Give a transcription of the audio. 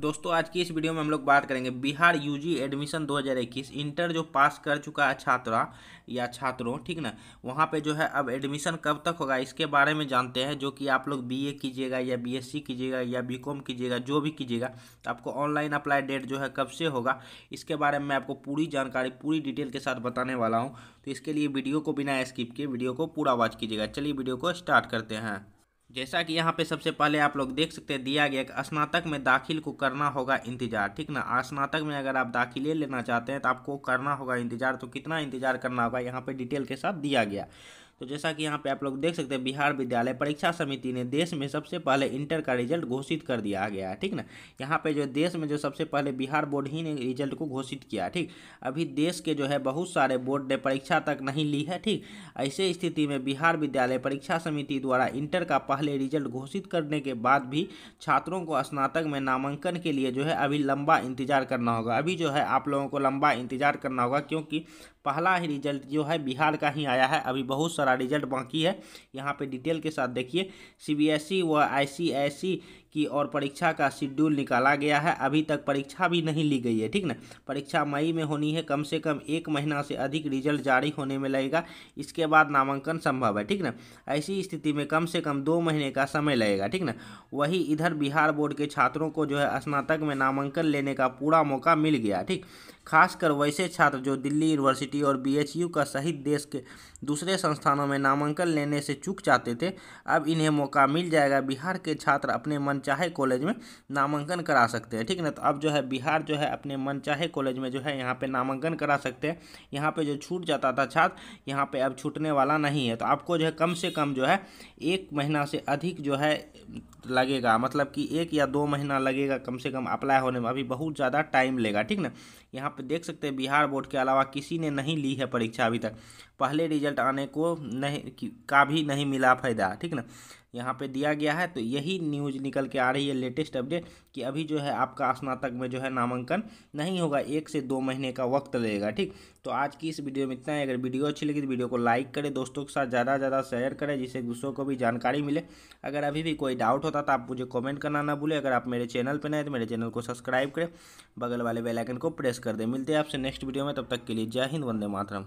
दोस्तों आज की इस वीडियो में हम लोग बात करेंगे बिहार यूजी एडमिशन 2021 इंटर जो पास कर चुका है छात्रा या छात्रों ठीक ना वहाँ पे जो है अब एडमिशन कब तक होगा इसके बारे में जानते हैं जो कि आप लोग बीए कीजिएगा या बीएससी कीजिएगा या बीकॉम कीजिएगा जो भी कीजिएगा तो आपको ऑनलाइन अप्लाई डेट जो है कब से होगा इसके बारे में आपको पूरी जानकारी पूरी डिटेल के साथ बताने वाला हूँ तो इसके लिए वीडियो को बिना स्किप किए वीडियो को पूरा वॉच कीजिएगा चलिए वीडियो को स्टार्ट करते हैं जैसा कि यहाँ पे सबसे पहले आप लोग देख सकते हैं दिया गया कि स्नातक में दाखिल को करना होगा इंतजार ठीक ना स्नातक में अगर आप दाखिले लेना चाहते हैं तो आपको करना होगा इंतजार तो कितना इंतजार करना होगा यहाँ पे डिटेल के साथ दिया गया तो जैसा कि यहाँ पे आप लोग देख सकते हैं बिहार विद्यालय परीक्षा समिति ने देश में सबसे पहले इंटर का रिजल्ट घोषित कर दिया गया है ठीक ना यहाँ पे जो देश में जो सबसे पहले बिहार बोर्ड ही ने रिजल्ट को घोषित किया ठीक अभी देश के जो है बहुत सारे बोर्ड ने परीक्षा तक नहीं ली है ठीक ऐसे स्थिति में बिहार विद्यालय परीक्षा समिति द्वारा इंटर का पहले रिजल्ट घोषित करने के बाद भी छात्रों को स्नातक में नामांकन के लिए जो है अभी लंबा इंतजार करना होगा अभी जो है आप लोगों को लंबा इंतजार करना होगा क्योंकि पहला ही रिजल्ट जो है बिहार का ही आया है अभी बहुत सारा सारा रिजल्ट बाकी है यहाँ पे डिटेल के साथ देखिए सीबीएसई e व आईसीएसई की और परीक्षा का शेड्यूल निकाला गया है अभी तक परीक्षा भी नहीं ली गई है ठीक ना परीक्षा मई में होनी है कम से कम एक महीना से अधिक रिजल्ट जारी होने में लगेगा इसके बाद नामांकन संभव है ठीक ना ऐसी स्थिति में कम से कम दो महीने का समय लगेगा ठीक ना वही इधर बिहार बोर्ड के छात्रों को जो है स्नातक में नामांकन लेने का पूरा मौका मिल गया ठीक खासकर वैसे छात्र जो दिल्ली यूनिवर्सिटी और बी का सहित देश के दूसरे संस्थानों में नामांकन लेने से चूक जाते थे अब इन्हें मौका मिल जाएगा बिहार के छात्र अपने मन मनचाहे कॉलेज में नामांकन करा सकते हैं ठीक ना तो अब जो है बिहार जो है अपने मनचाहे कॉलेज में जो है यहाँ पे नामांकन करा सकते हैं यहाँ पे जो छूट जाता था छात्र यहाँ पे अब छूटने वाला नहीं है तो आपको जो है कम से कम जो है एक महीना से अधिक जो है लगेगा मतलब कि एक या दो महीना लगेगा कम से कम अप्लाई होने में अभी बहुत ज़्यादा टाइम लेगा ठीक ना यहाँ पे देख सकते हैं बिहार बोर्ड के अलावा किसी ने नहीं ली है परीक्षा अभी तक पहले रिजल्ट आने को नहीं का भी नहीं मिला फ़ायदा ठीक ना यहाँ पे दिया गया है तो यही न्यूज निकल के आ रही है लेटेस्ट अपडेट कि अभी जो है आपका स्नातक में जो है नामांकन नहीं होगा एक से दो महीने का वक्त लगेगा ठीक तो आज की इस वीडियो में इतना है अगर वीडियो अच्छी लगी तो वीडियो को लाइक करें दोस्तों के साथ ज़्यादा से ज़्यादा शेयर करें जिससे दूसरों को भी जानकारी मिले अगर अभी भी कोई डाउट होता तो आप मुझे कॉमेंट करना ना भूलें अगर आप मेरे चैनल पर नए तो मेरे चैनल को सब्सक्राइब करें बगल वाले बेलाइकन को प्रेस कर दें मिलते हैं आपसे नेक्स्ट वीडियो में तब तक के लिए जय हिंद वंदे मातरम